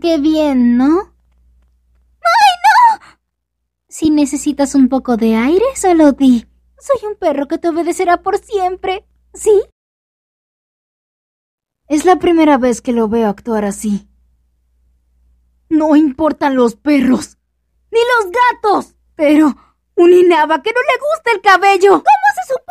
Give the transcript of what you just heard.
Qué bien, ¿no? ¡Ay, no! Si necesitas un poco de aire, solo di. Soy un perro que te obedecerá por siempre, ¿sí? Es la primera vez que lo veo actuar así. No importan los perros, ni los gatos, pero un inaba que no le gusta el cabello. ¿Cómo se supone?